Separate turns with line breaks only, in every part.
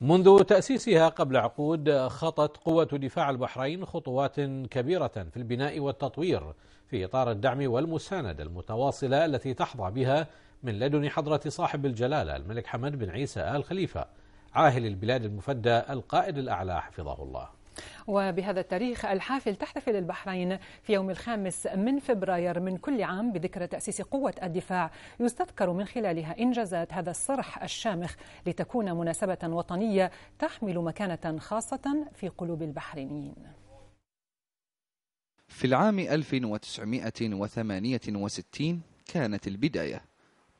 منذ تأسيسها قبل عقود خطت قوة دفاع البحرين خطوات كبيرة في البناء والتطوير في إطار الدعم والمساندة المتواصلة التي تحظى بها من لدن حضرة صاحب الجلالة الملك حمد بن عيسى آل خليفة عاهل البلاد المفدى القائد الأعلى حفظه
الله وبهذا التاريخ الحافل تحتفل البحرين في يوم الخامس من فبراير من كل عام بذكرى تأسيس قوة الدفاع يستذكر من خلالها إنجازات هذا الصرح الشامخ لتكون مناسبة وطنية تحمل مكانة خاصة في قلوب البحرينيين
في العام 1968 كانت البداية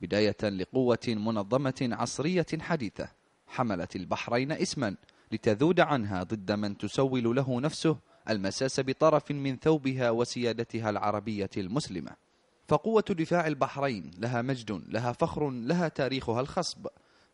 بداية لقوة منظمة عصرية حديثة حملت البحرين اسماً لتذود عنها ضد من تسول له نفسه المساس بطرف من ثوبها وسيادتها العربية المسلمة فقوة دفاع البحرين لها مجد لها فخر لها تاريخها الخصب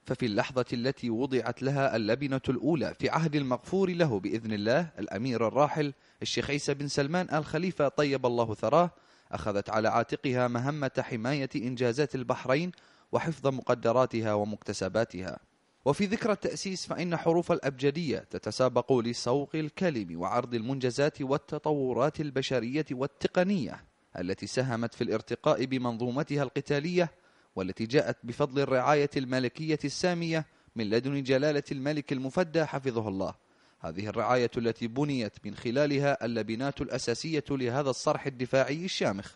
ففي اللحظة التي وضعت لها اللبنة الأولى في عهد المغفور له بإذن الله الأمير الراحل الشيخ عيسى بن سلمان آل خليفة طيب الله ثراه أخذت على عاتقها مهمة حماية إنجازات البحرين وحفظ مقدراتها ومكتسباتها وفي ذكرى التأسيس فإن حروف الأبجدية تتسابق لسوق الكلم وعرض المنجزات والتطورات البشرية والتقنية التي ساهمت في الارتقاء بمنظومتها القتالية والتي جاءت بفضل الرعاية الملكية السامية من لدن جلالة الملك المفدى حفظه الله هذه الرعاية التي بنيت من خلالها اللبنات الأساسية لهذا الصرح الدفاعي الشامخ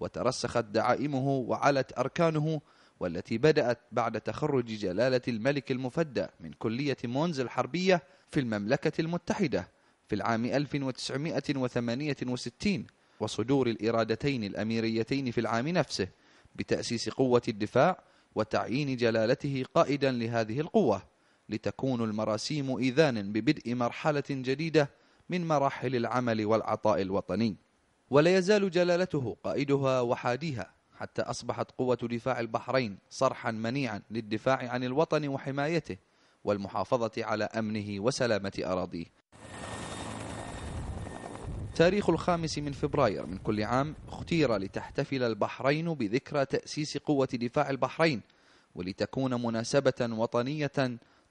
وترسخت دعائمه وعلت أركانه والتي بدأت بعد تخرج جلالة الملك المفدى من كلية مونز الحربية في المملكة المتحدة في العام 1968 وصدور الإرادتين الأميريتين في العام نفسه بتأسيس قوة الدفاع وتعيين جلالته قائدا لهذه القوة لتكون المراسيم إذانا ببدء مرحلة جديدة من مراحل العمل والعطاء الوطني ولا يزال جلالته قائدها وحاديها حتى أصبحت قوة دفاع البحرين صرحا منيعا للدفاع عن الوطن وحمايته والمحافظة على أمنه وسلامة أراضيه تاريخ الخامس من فبراير من كل عام اختير لتحتفل البحرين بذكرى تأسيس قوة دفاع البحرين ولتكون مناسبة وطنية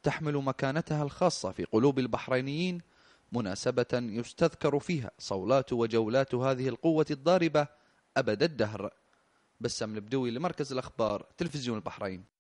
تحمل مكانتها الخاصة في قلوب البحرينيين مناسبة يستذكر فيها صولات وجولات هذه القوة الضاربة أبد الدهر بسام البدوي لمركز الأخبار تلفزيون البحرين